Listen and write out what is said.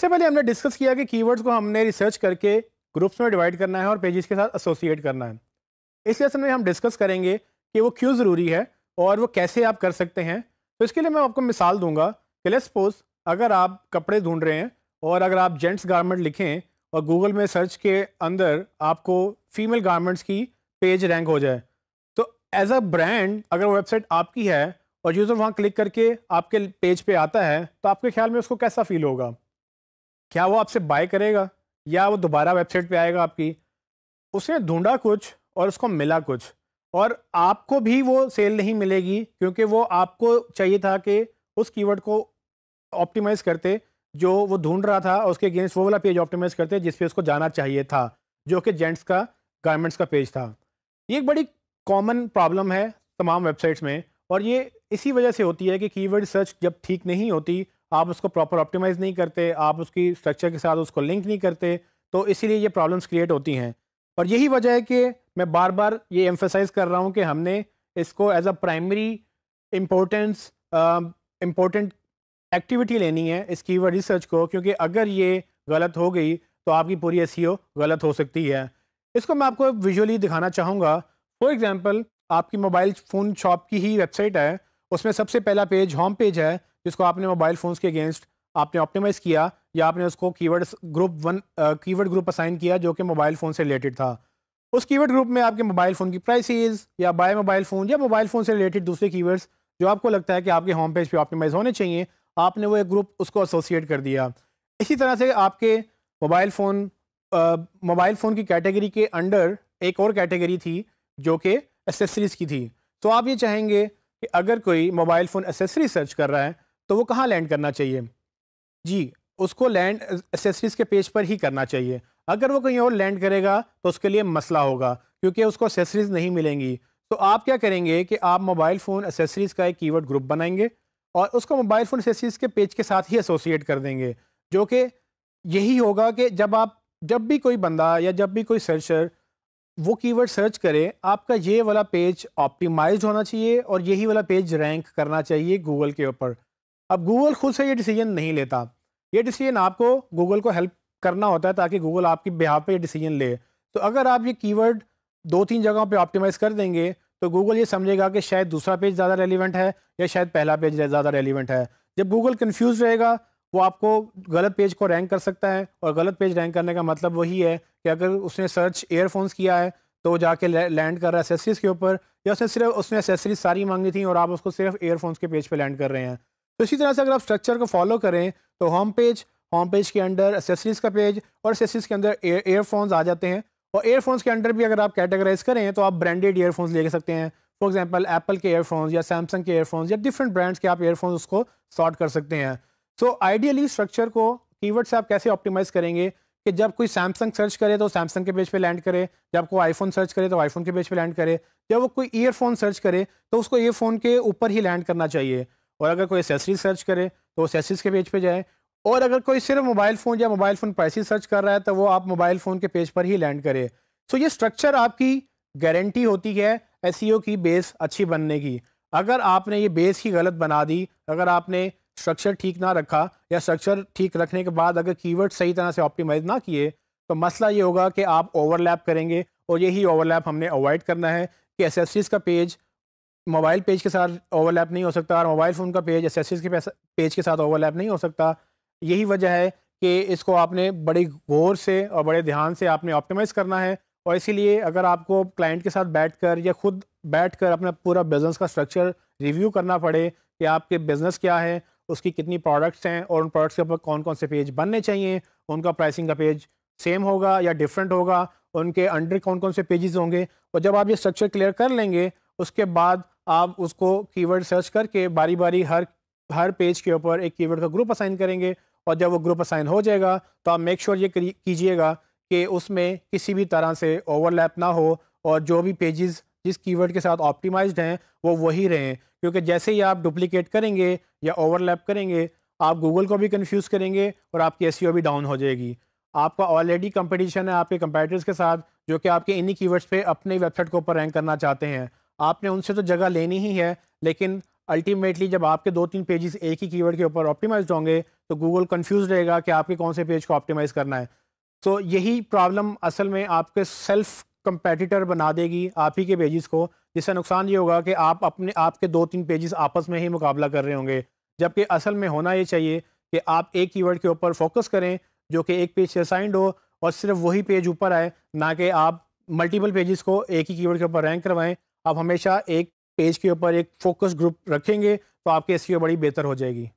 इससे पहले हमने डिस्कस किया कि कीवर्ड्स को हमने रिसर्च करके ग्रुप्स में डिवाइड करना है और पेजेस के साथ एसोसिएट करना है इस लेसन में हम डिस्कस करेंगे कि वो क्यों ज़रूरी है और वो कैसे आप कर सकते हैं तो इसके लिए मैं आपको मिसाल दूंगा कि लेट्स सपोज अगर आप कपड़े ढूंढ रहे हैं और अगर आप जेंट्स गारमेंट लिखें और गूगल में सर्च के अंदर आपको फीमेल गारमेंट्स की पेज रैंक हो जाए तो एज अ ब्रांड अगर वेबसाइट आपकी है और यूज़र वहाँ क्लिक करके आपके पेज पे आता है तो आपके ख्याल में उसको कैसा फील होगा क्या वो आपसे बाय करेगा या वो दोबारा वेबसाइट पे आएगा आपकी उसने ढूंढा कुछ और उसको मिला कुछ और आपको भी वो सेल नहीं मिलेगी क्योंकि वो आपको चाहिए था कि उस कीवर्ड को ऑप्टिमाइज़ करते जो वो ढूंढ रहा था उसके अगेंस्ट वो वाला पेज ऑप्टिमाइज़ करते जिस पे उसको जाना चाहिए था जो कि जेंट्स का गारमेंट्स का पेज था ये एक बड़ी कॉमन प्रॉब्लम है तमाम वेबसाइट्स में और ये इसी वजह से होती है कि कीवर्ड सर्च जब ठीक नहीं होती आप उसको प्रॉपर ऑप्टिमाइज नहीं करते आप उसकी स्ट्रक्चर के साथ उसको लिंक नहीं करते तो इसीलिए ये प्रॉब्लम्स क्रिएट होती हैं और यही वजह है कि मैं बार बार ये एम्फोसाइज कर रहा हूँ कि हमने इसको as a primary importance important activity लेनी है इसकी कीवर्ड रिसर्च को क्योंकि अगर ये गलत हो गई तो आपकी पूरी एस e गलत हो सकती है इसको मैं आपको विजुअली दिखाना चाहूँगा फॉर एग्ज़ाम्पल आपकी मोबाइल फ़ोन शॉप की ही वेबसाइट है उसमें सबसे पहला पेज होम पेज है जिसको आपने मोबाइल फ़ोन्स के अगेंस्ट आपने ऑप्टिमाइज़ किया या आपने उसको keyword group one keyword group assign किया जो कि मोबाइल फ़ोन से रिलेटेड था उस कीवर्ड ग्रुप में आपके मोबाइल फ़ोन की प्राइसेस या बाय मोबाइल फ़ोन या मोबाइल फ़ोन से रिलेटेड दूसरे कीवर्ड्स जो आपको लगता है कि आपके होम पेज पे ऑप्टिमाइज़ होने चाहिए आपने वो एक ग्रुप उसको एसोसिएट कर दिया इसी तरह से आपके मोबाइल फ़ोन मोबाइल फ़ोन की कैटेगरी के अंडर एक और कैटेगरी थी जो कि एसेसरीज़ की थी तो आप ये चाहेंगे कि अगर कोई मोबाइल फ़ोन एसेसरी सर्च कर रहा है तो वो कहाँ लैंड करना चाहिए जी उसको लैंड एसेसरीज के पेज पर ही करना चाहिए अगर वो कहीं और लैंड करेगा तो उसके लिए मसला होगा क्योंकि उसको एसेसरीज नहीं मिलेंगी तो आप क्या करेंगे कि आप मोबाइल फ़ोन एसेसरीज़ का एक कीवर्ड ग्रुप बनाएंगे और उसको मोबाइल फ़ोन एसेसरीज़ के पेज के साथ ही एसोसिएट कर देंगे जो कि यही होगा कि जब आप जब भी कोई बंदा या जब भी कोई सर्चर वो कीवर्ड सर्च करे आपका ये वाला पेज ऑप्टिमाइज होना चाहिए और यही वाला पेज रैंक करना चाहिए गूगल के ऊपर अब गूगल खुद से ये डिसीजन नहीं लेता ये डिसीजन आपको गूगल को हेल्प करना होता है ताकि गूगल आपकी बिहार पे ये डिसीजन ले तो अगर आप ये कीवर्ड दो तीन जगहों पे ऑप्टिमाइज़ कर देंगे तो गूगल ये समझेगा कि शायद दूसरा पेज ज़्यादा रेलिवेंट है या शायद पहला पेज ज़्यादा रेलिवेंट है जब गूगल कन्फ्यूज़ रहेगा वो आपको गलत पेज को रैंक कर सकता है और गलत पेज रैंक करने का मतलब वही है कि अगर उसने सर्च एयरफोन्स किया है तो जाके लैंड कर रहा है एसेसरीज़ के ऊपर या उसने सिर्फ उसने एसेसरीज सारी मांगी थी और आप उसको सिर्फ एयरफोन्स के पेज पे लैंड कर रहे हैं तो इसी तरह से अगर आप स्ट्रक्चर को फॉलो करें तो होम पेज होम पेज के अंडर एसेसरीज़ का पेज और एसेसरीज़ के अंदर एयरफोन्स आ जाते हैं और एयरफोन्स के अंडर भी अगर आप कैटेगराइज करें तो आप ब्रांडेड एयरफोन्स ले सकते हैं फॉर एग्जाम्पल एप्पल के एयरफोन्स या सैमसंग के एयरफोन्स या डिफरेंट ब्रांड्स के आप एयरफोन्स उसको सॉर्ट कर सकते हैं सो आइडियली स्ट्रक्चर को कीवर्ड से आप कैसे ऑप्टिमाइज़ करेंगे कि जब कोई सैमसंग सर्च करे तो सैमसंग के पेज पे लैंड करे जब कोई आईफोन सर्च करे तो आईफोन के पेज पे लैंड करे जब वो कोई ईयरफोन सर्च करे तो उसको ईयरफोन के ऊपर ही लैंड करना चाहिए और अगर कोई एसेसरी सर्च करे तो एसेसरीज के पेज पे जाए और अगर कोई सिर्फ मोबाइल फ़ोन या मोबाइल फ़ोन प्राइसिस सर्च कर रहा है तो वो आप मोबाइल फ़ोन के पेज पर ही लैंड करे सो ये स्ट्रक्चर आपकी गारंटी होती है एस e की बेस अच्छी बनने की अगर आपने ये बेस ही गलत बना दी अगर आपने स्ट्रक्चर ठीक ना रखा या स्ट्रक्चर ठीक रखने के बाद अगर कीवर्ड सही तरह से ऑप्टिमाइज ना किए तो मसला ये होगा कि आप ओवरलैप करेंगे और यही ओवरलैप हमने अवॉइड करना है कि एसेसरीज़ का पेज मोबाइल पेज के साथ ओवरलैप नहीं हो सकता और मोबाइल फ़ोन का पेज एसेसरीज के पेज के साथ ओवरलैप नहीं हो सकता यही वजह है कि इसको आपने बड़ी गौर से और बड़े ध्यान से आपने ऑप्टिमाइज़ करना है और इसीलिए अगर आपको क्लाइंट के साथ बैठकर या खुद बैठकर अपना पूरा बिज़नेस का स्ट्रक्चर रिव्यू करना पड़े कि आपके बिज़नेस क्या है उसकी कितनी प्रोडक्ट्स हैं और उन प्रोडक्ट्स के ऊपर कौन कौन से पेज बनने चाहिए उनका प्राइसिंग का पेज सेम होगा या डिफरेंट होगा उनके अंडर कौन कौन से पेजेस होंगे और जब आप ये स्ट्रक्चर क्लियर कर लेंगे उसके बाद आप उसको कीवर्ड सर्च करके बारी बारी हर हर पेज के ऊपर एक कीवर्ड का ग्रुप असाइन करेंगे और जब वो ग्रुप असाइन हो जाएगा तो आप मेक श्योर sure ये कीजिएगा कि उसमें किसी भी तरह से ओवरलैप ना हो और जो भी पेजेस जिस कीवर्ड के साथ ऑप्टिमाइज्ड हैं वो वही रहें क्योंकि जैसे ही आप डुप्लीकेट करेंगे या ओवरलैप करेंगे आप गूगल को भी कन्फ्यूज़ करेंगे और आपकी एस e भी डाउन हो जाएगी आपका ऑलरेडी कंपटीशन है आपके कंपेटर्स के साथ जो कि आपके इन्हीं कीवर्ड्स पे अपने वेबसाइट के ऊपर रैंक करना चाहते हैं आपने उनसे तो जगह लेनी ही है लेकिन अल्टीमेटली जब आपके दो तीन पेजेस एक ही कीवर्ड के ऊपर ऑप्टिमाइज होंगे तो गूगल कन्फ्यूज रहेगा कि आपके कौन से पेज को ऑप्टिमाइज़ करना है तो so, यही प्रॉब्लम असल में आपके सेल्फ कंपेटिटर बना देगी आप ही के पेजेस को जिससे नुकसान ये होगा कि आप अपने आपके दो तीन पेजेस आपस में ही मुकाबला कर रहे होंगे जबकि असल में होना ये चाहिए कि आप एक कीवर्ड के ऊपर फोकस करें जो कि एक पेज से असाइंड हो और सिर्फ वही पेज ऊपर आए ना कि आप मल्टीपल पेजेस को एक ही कीवर्ड के ऊपर रैंक करवाएं आप हमेशा एक पेज के ऊपर एक फोकस ग्रुप रखेंगे तो आपकी एस e बड़ी बेहतर हो जाएगी